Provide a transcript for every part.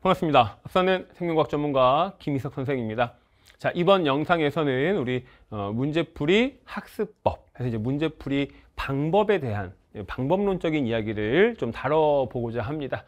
반갑습니다. 앞서는 생명과학 전문가 김희석 선생입니다. 자, 이번 영상에서는 우리 어, 문제풀이 학습법, 그래서 이제 문제풀이 방법에 대한 예, 방법론적인 이야기를 좀 다뤄보고자 합니다.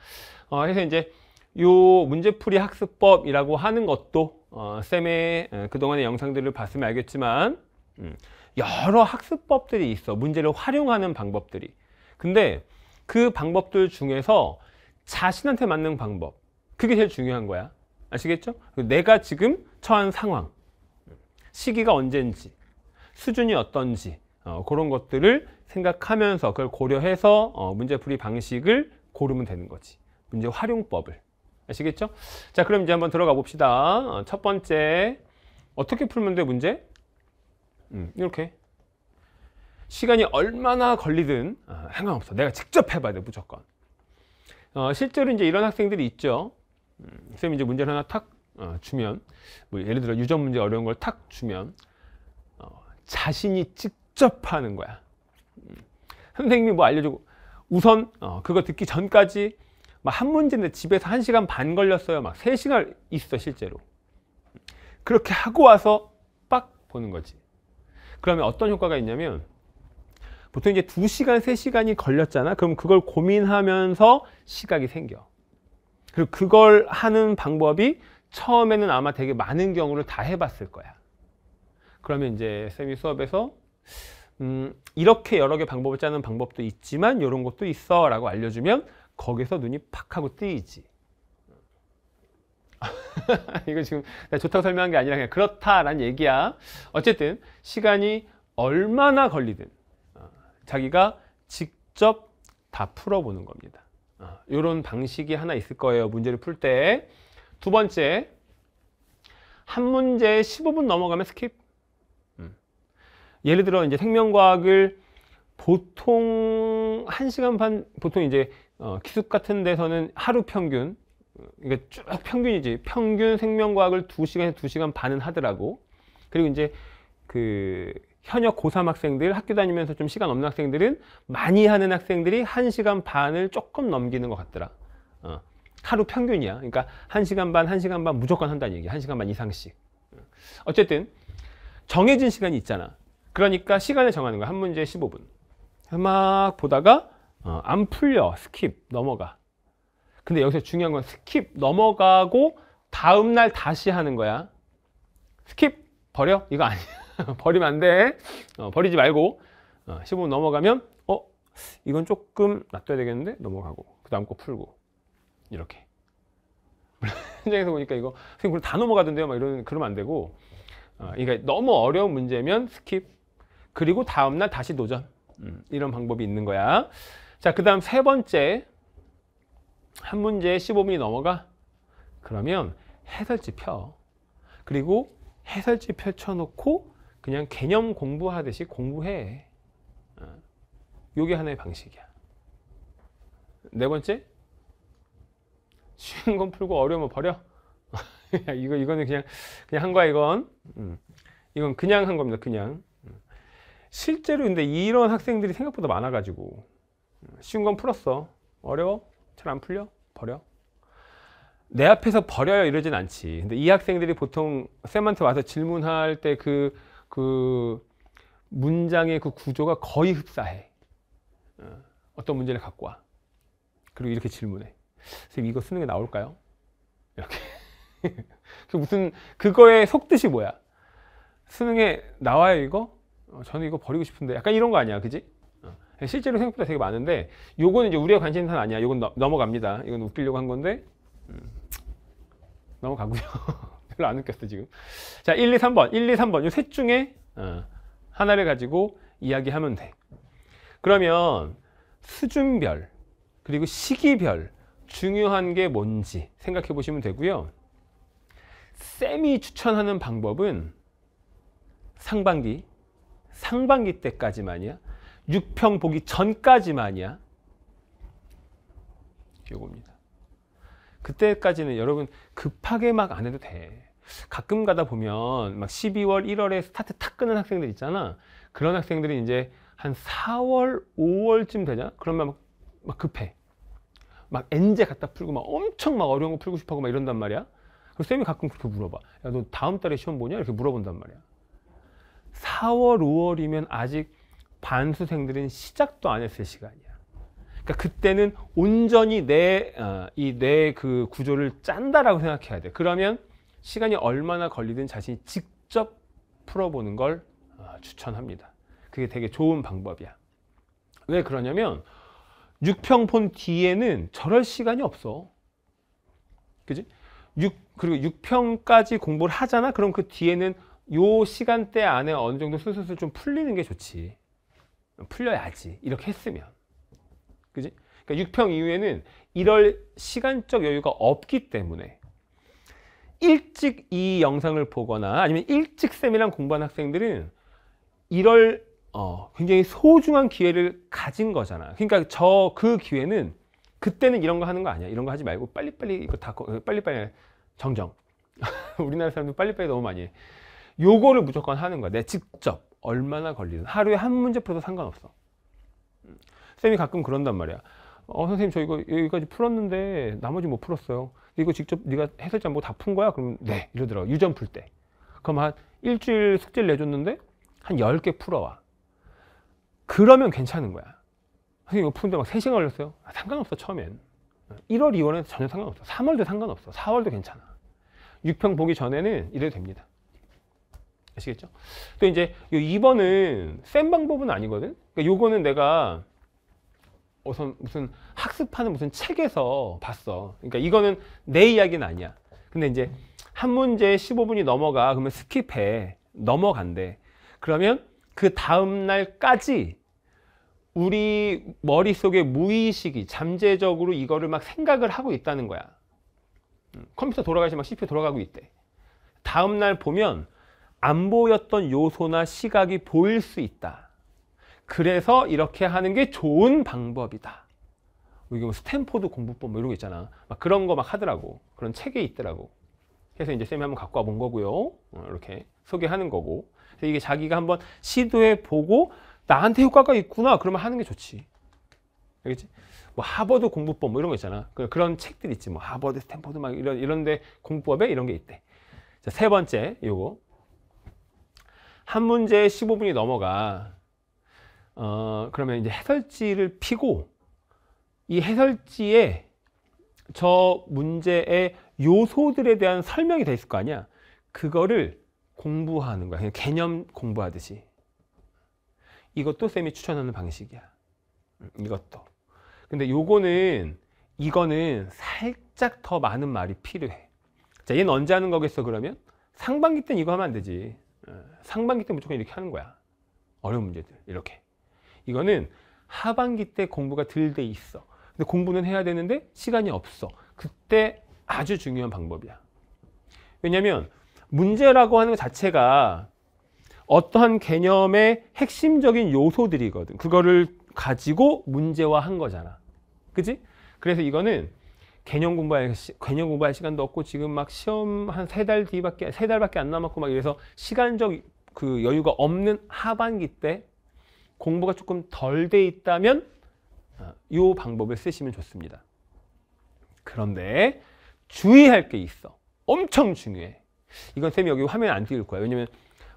어, 그래서 이제 요 문제풀이 학습법이라고 하는 것도 어, 쌤의 어, 그동안의 영상들을 봤으면 알겠지만 음, 여러 학습법들이 있어. 문제를 활용하는 방법들이. 근데 그 방법들 중에서 자신한테 맞는 방법, 그게 제일 중요한 거야. 아시겠죠? 내가 지금 처한 상황, 시기가 언제인지 수준이 어떤지 어, 그런 것들을 생각하면서 그걸 고려해서 어, 문제풀이 방식을 고르면 되는 거지. 문제 활용법을. 아시겠죠? 자, 그럼 이제 한번 들어가 봅시다. 어, 첫 번째, 어떻게 풀면 돼, 문제? 음, 이렇게. 시간이 얼마나 걸리든 어, 상관없어. 내가 직접 해봐야 돼, 무조건. 어, 실제로 이제 이런 학생들이 있죠. 음, 쌤이 이제 문제를 하나 탁 어, 주면 뭐 예를 들어 유전 문제 어려운 걸 탁 주면 어, 자신이 직접 하는 거야 음. 선생님이 뭐 알려주고 우선 어, 그거 듣기 전까지 막 한 문제인데 집에서 한 시간 반 걸렸어요 막 세 시간 있어 실제로 그렇게 하고 와서 빡 보는 거지 그러면 어떤 효과가 있냐면 보통 이제 두시간세시간이 걸렸잖아 그럼 그걸 고민하면서 시각이 생겨 그리고 그걸 하는 방법이 처음에는 아마 되게 많은 경우를 다 해봤을 거야. 그러면 이제 쌤이 수업에서 음, 이렇게 여러 개 방법을 짜는 방법도 있지만 이런 것도 있어 라고 알려주면 거기서 눈이 팍 하고 뜨이지. 이거 지금 좋다고 설명한 게 아니라 그냥 그렇다라는 얘기야. 어쨌든 시간이 얼마나 걸리든 어, 자기가 직접 다 풀어보는 겁니다. 이런 아, 방식이 하나 있을 거예요. 문제를 풀 때. 두 번째, 한 문제 15분 넘어가면 스킵. 음. 예를 들어 이제 생명과학을 보통 1시간 반, 보통 이제 어, 기숙 같은 데서는 하루 평균, 이게 쭉 평균이지. 평균 생명과학을 2시간에서 2시간 반은 하더라고. 그리고 이제 그 현역 고3 학생들, 학교 다니면서 좀 시간 없는 학생들은 많이 하는 학생들이 1시간 반을 조금 넘기는 것 같더라. 어. 하루 평균이야. 그러니까 1시간 반, 1시간 반 무조건 한다는 얘기. 1시간 반 이상씩. 어. 어쨌든 정해진 시간이 있잖아. 그러니까 시간을 정하는 거야. 한 문제 15분. 막 보다가 어, 안 풀려. 스킵. 넘어가. 근데 여기서 중요한 건 스킵 넘어가고 다음날 다시 하는 거야. 스킵 버려? 이거 아니야. 버리면 안 돼. 어, 버리지 말고 어, 15 넘어가면 어 이건 조금 놔둬야 되겠는데 넘어가고 그 다음 거 풀고 이렇게 현장에서 보니까 이거 선생님 다 넘어가던데요 막 이런 그러면 안 되고 어, 그러니까 너무 어려운 문제면 스킵 그리고 다음날 다시 도전 음, 이런 방법이 있는 거야 자그 다음 세 번째 한 문제에 15분이 넘어가 그러면 해설지 펴 그리고 해설지 펼쳐놓고 그냥 개념 공부하듯이 공부해. 어. 요게 하나의 방식이야. 네 번째, 쉬운 건 풀고 어려운 거 버려. 이거 이거는 그냥 그냥 한 거야 이건. 음. 이건 그냥 한 겁니다. 그냥. 음. 실제로 근데 이런 학생들이 생각보다 많아가지고 음, 쉬운 건 풀었어. 어려워? 잘 안 풀려? 버려. 내 앞에서 버려요 이러진 않지. 근데 이 학생들이 보통 쌤한테 와서 질문할 때그 그 문장의 그 구조가 거의 흡사해. 어, 어떤 문제를 갖고 와. 그리고 이렇게 질문해. 선생님, 이거 쓰는 게 나올까요? 이렇게. 그 무슨, 그거의 속뜻이 뭐야? 쓰는 게 나와요, 이거? 어, 저는 이거 버리고 싶은데. 약간 이런 거 아니야, 그지? 어. 실제로 생각보다 되게 많은데, 요거 이제 우리가 관심 사는 아니야. 요건 넘, 넘어갑니다. 이건 웃기려고 한 건데, 음, 넘어가고요. 별로 안 웃겼어 지금 자 1, 2, 3번 1, 2, 3번 이 셋 중에 어, 하나를 가지고 이야기하면 돼 그러면 수준별 그리고 시기별 중요한 게 뭔지 생각해 보시면 되고요 쌤이 추천하는 방법은 상반기 상반기 때까지만이야 6평 보기 전까지만이야 요겁니다 그때까지는 여러분 급하게 막 안 해도 돼 가끔 가다 보면 막 12월, 1월에 스타트 탁 끄는 학생들 있잖아. 그런 학생들이 이제 한 4월, 5월쯤 되냐? 그러면 막, 막 급해. 막 엔제 갖다 풀고 막 엄청 막 어려운 거 풀고 싶어 하고 막 이런단 말이야. 그럼 쌤이 가끔 그렇게 물어봐. 야, 너 다음 달에 시험 보냐? 이렇게 물어본단 말이야. 4월, 5월이면 아직 반수생들은 시작도 안 했을 시간이야. 그러니까 그때는 온전히 내, 어, 이뇌 그 구조를 짠다라고 생각해야 돼. 그러면 시간이 얼마나 걸리든 자신이 직접 풀어보는 걸 아, 추천합니다. 그게 되게 좋은 방법이야. 왜 그러냐면 6평폰 뒤에는 저럴 시간이 없어. 그지? 6, 그리고 6평까지 공부를 하잖아? 그럼 그 뒤에는 요 시간대 안에 어느 정도 슬슬슬 좀 풀리는 게 좋지. 풀려야지. 이렇게 했으면. 그지? 그러니까 6평 이후에는 이럴 시간적 여유가 없기 때문에 일찍 이 영상을 보거나 아니면 일찍 세이랑 공부한 학생들은 이럴 어, 굉장히 소중한 기회를 가진 거잖아. 그러니까 저 그 기회는 그때는 이런 거 하는 거 아니야. 이런 거 하지 말고 빨리빨리 이거 다 빨리빨리 정정. 우리나라 사람들 빨리빨리 너무 많이 해. 요거를 무조건 하는 거야. 내 직접 얼마나 걸리든 하루에 한 문제 풀어도 상관없어. 음. 쌤이 가끔 그런단 말이야. 어 선생님 저 이거 여기까지 풀었는데 나머지 못 뭐 풀었어요. 이거 직접 네가 해설자 뭐 다 푼 거야? 그럼 네 이러더라고 유전 풀 때. 그럼 한 일주일 숙제를 내줬는데 한 10개 풀어와. 그러면 괜찮은 거야. 선생님 이거 푸는데 막 3시간 걸렸어요. 아, 상관없어 처음엔. 1월, 2월은 전혀 상관없어. 3월도 상관없어. 4월도 괜찮아. 6평 보기 전에는 이래도 됩니다. 아시겠죠? 또 이제 이 2번은 센 방법은 아니거든? 그러니까 요거는 내가 우선 무슨 학습하는 무슨 책에서 봤어. 그러니까 이거는 내 이야기는 아니야. 근데 이제 한 문제 15분이 넘어가 그러면 스킵해 넘어간대. 그러면 그 다음 날까지 우리 머릿속에 무의식이 잠재적으로 이거를 막 생각을 하고 있다는 거야. 음, 컴퓨터 돌아가시 막 CPU 돌아가고 있대. 다음 날 보면 안 보였던 요소나 시각이 보일 수 있다. 그래서 이렇게 하는 게 좋은 방법이다. 이게 뭐 스탠포드 공부법 뭐 이런 거 있잖아. 막 그런 거 막 하더라고. 그런 책에 있더라고. 그래서 이제 쌤이 한번 갖고 와 본 거고요. 어, 이렇게 소개하는 거고. 그래서 이게 자기가 한번 시도해 보고 나한테 효과가 있구나. 그러면 하는 게 좋지. 알겠지? 뭐 하버드 공부법 뭐 이런 거 있잖아. 그, 그런 책들 있지. 뭐 하버드, 스탠포드 막 이런 이런데 공부법에 이런 게 있대. 자, 세 번째 요거. 한 문제에 15분이 넘어가. 어, 그러면 이제 해설지를 피고 이 해설지에 저 문제의 요소들에 대한 설명이 돼 있을 거 아니야. 그거를 공부하는 거야. 그냥 개념 공부하듯이. 이것도 쌤이 추천하는 방식이야. 음, 이것도. 근데 요거는 이거는 살짝 더 많은 말이 필요해. 자, 얘는 언제 하는 거겠어 그러면? 상반기 때는 이거 하면 안 되지. 어, 상반기 때 무조건 이렇게 하는 거야. 어려운 문제들 이렇게. 이거는 하반기 때 공부가 덜 돼 있어. 근데 공부는 해야 되는데 시간이 없어. 그때 아주 중요한 방법이야. 왜냐하면 문제라고 하는 것 자체가 어떠한 개념의 핵심적인 요소들이거든. 그거를 가지고 문제화 한 거잖아. 그지? 그래서 이거는 개념 공부할, 시, 개념 공부할 시간도 없고 지금 막 시험 한 세 달 뒤밖에, 세 달밖에 안 남았고 막 이래서 시간적 그 여유가 없는 하반기 때 공부가 조금 덜 돼 있다면 이 어, 방법을 쓰시면 좋습니다. 그런데 주의할 게 있어. 엄청 중요해. 이건 쌤이 여기 화면 에안 띄울 거야. 왜냐면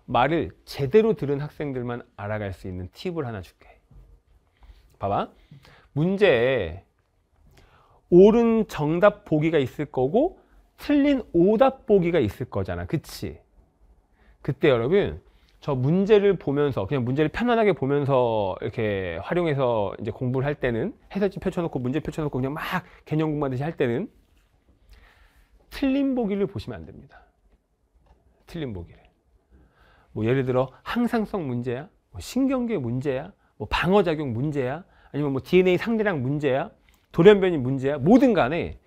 말을 제대로 들은 학생들만 알아갈 수 있는 팁을 하나 줄게. 봐봐. 문제에 옳은 정답 보기가 있을 거고 틀린 오답 보기가 있을 거잖아. 그치? 그때 여러분 저 문제를 보면서 그냥 문제를 편안하게 보면서 이렇게 활용해서 이제 공부를 할 때는 해설집 펼쳐놓고 문제 펼쳐놓고 그냥 막 개념 공부하듯이 할 때는 틀린 보기를 보시면 안 됩니다. 틀린 보기를. 뭐 예를 들어 항상성 문제야, 뭐 신경계 문제야, 뭐 방어작용 문제야, 아니면 뭐 DNA 상대량 문제야, 돌연변이 문제야, 뭐든 간에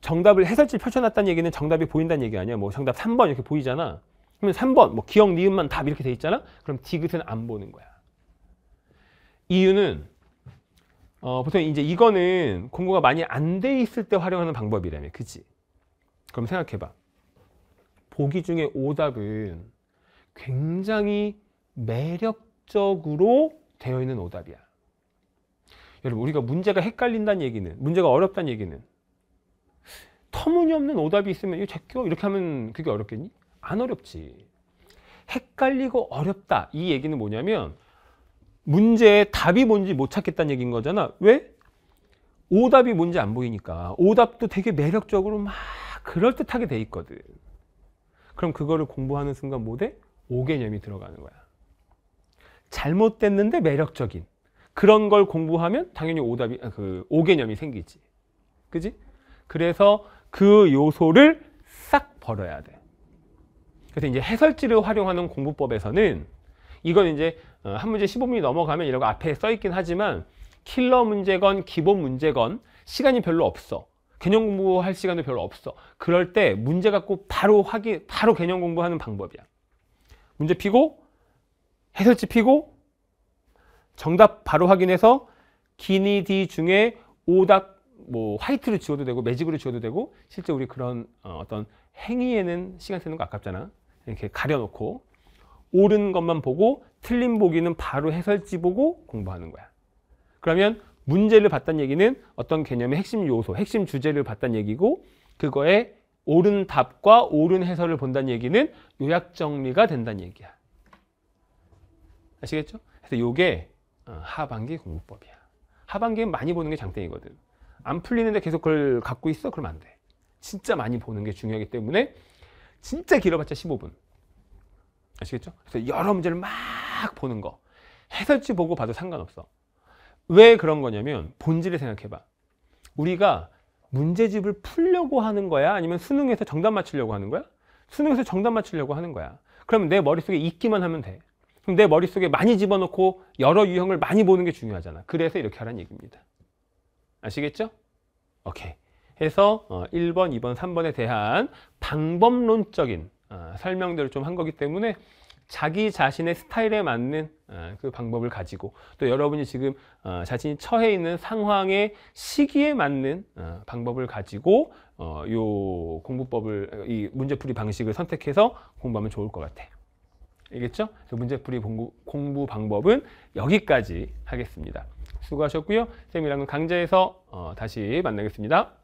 정답을 해설집 펼쳐놨다는 얘기는 정답이 보인다는 얘기 아니야. 뭐 정답 3번 이렇게 보이잖아. 그러면 3번 뭐 기억 니은만 답 이렇게 돼 있잖아. 그럼 디귿은 안 보는 거야. 이유는 어, 보통 이제 이거는 공부가 많이 안 돼 있을 때 활용하는 방법이라며. 그치? 그럼 생각해봐. 보기 중에 오답은 굉장히 매력적으로 되어 있는 오답이야. 여러분 우리가 문제가 헷갈린다는 얘기는 문제가 어렵다는 얘기는 터무니없는 오답이 있으면 이거 제껴 이렇게 하면 그게 어렵겠니? 안 어렵지. 헷갈리고 어렵다. 이 얘기는 뭐냐면 문제의 답이 뭔지 못 찾겠다는 얘기인 거잖아. 왜? 오답이 뭔지 안 보이니까. 오답도 되게 매력적으로 막 그럴듯하게 돼 있거든. 그럼 그거를 공부하는 순간 뭐 돼? 오개념이 들어가는 거야. 잘못됐는데 매력적인. 그런 걸 공부하면 당연히 오답이, 아, 그, 오개념이 생기지. 그지? 그래서 그 요소를 싹벌어야 돼. 그래서 이제 해설지를 활용하는 공부법에서는 이건 이제 어, 한 문제 15분이 넘어가면 이라고 앞에 써 있긴 하지만 킬러 문제건 기본 문제건 시간이 별로 없어. 개념 공부할 시간도 별로 없어. 그럴 때 문제 갖고 바로 확인, 바로 개념 공부하는 방법이야. 문제 피고, 해설지 피고, 정답 바로 확인해서 기니 디 중에 오답 뭐 화이트로 지워도 되고 매직으로 지워도 되고 실제 우리 그런 어, 어떤 행위에는 시간 쓰는 거 아깝잖아. 이렇게 가려놓고 옳은 것만 보고 틀린 보기는 바로 해설지 보고 공부하는 거야. 그러면 문제를 봤다는 얘기는 어떤 개념의 핵심 요소, 핵심 주제를 봤다는 얘기고 그거에 옳은 답과 옳은 해설을 본다는 얘기는 요약 정리가 된다는 얘기야. 아시겠죠? 그래서 요게 어, 하반기 공부법이야. 하반기에 많이 보는 게 장땡이거든. 안 풀리는데 계속 그걸 갖고 있어? 그러면 안 돼. 진짜 많이 보는 게 중요하기 때문에 진짜 길어봤자 15분. 아시겠죠? 그래서 여러 문제를 막 보는 거. 해설지 보고 봐도 상관없어. 왜 그런 거냐면 본질을 생각해봐. 우리가 문제집을 풀려고 하는 거야? 아니면 수능에서 정답 맞추려고 하는 거야? 수능에서 정답 맞추려고 하는 거야. 그러면내 머릿속에 있기만 하면 돼. 그럼 내 머릿속에 많이 집어넣고 여러 유형을 많이 보는 게 중요하잖아. 그래서 이렇게 하라는 얘기입니다. 아시겠죠? 오케이. 해서 1번, 어, 2번, 3번에 대한 방법론적인 어, 설명들을 좀 한 거기 때문에 자기 자신의 스타일에 맞는 어, 그 방법을 가지고 또 여러분이 지금 자신이 처해 있는 상황의 시기에 맞는 방법을 가지고 요 공부법을 이 문제풀이 방식을 선택해서 공부하면 좋을 것 같아요. 알겠죠? 그 문제풀이 공부, 공부 방법은 여기까지 하겠습니다. 수고하셨고요. 쌤이랑은 강좌에서 어, 다시 만나겠습니다.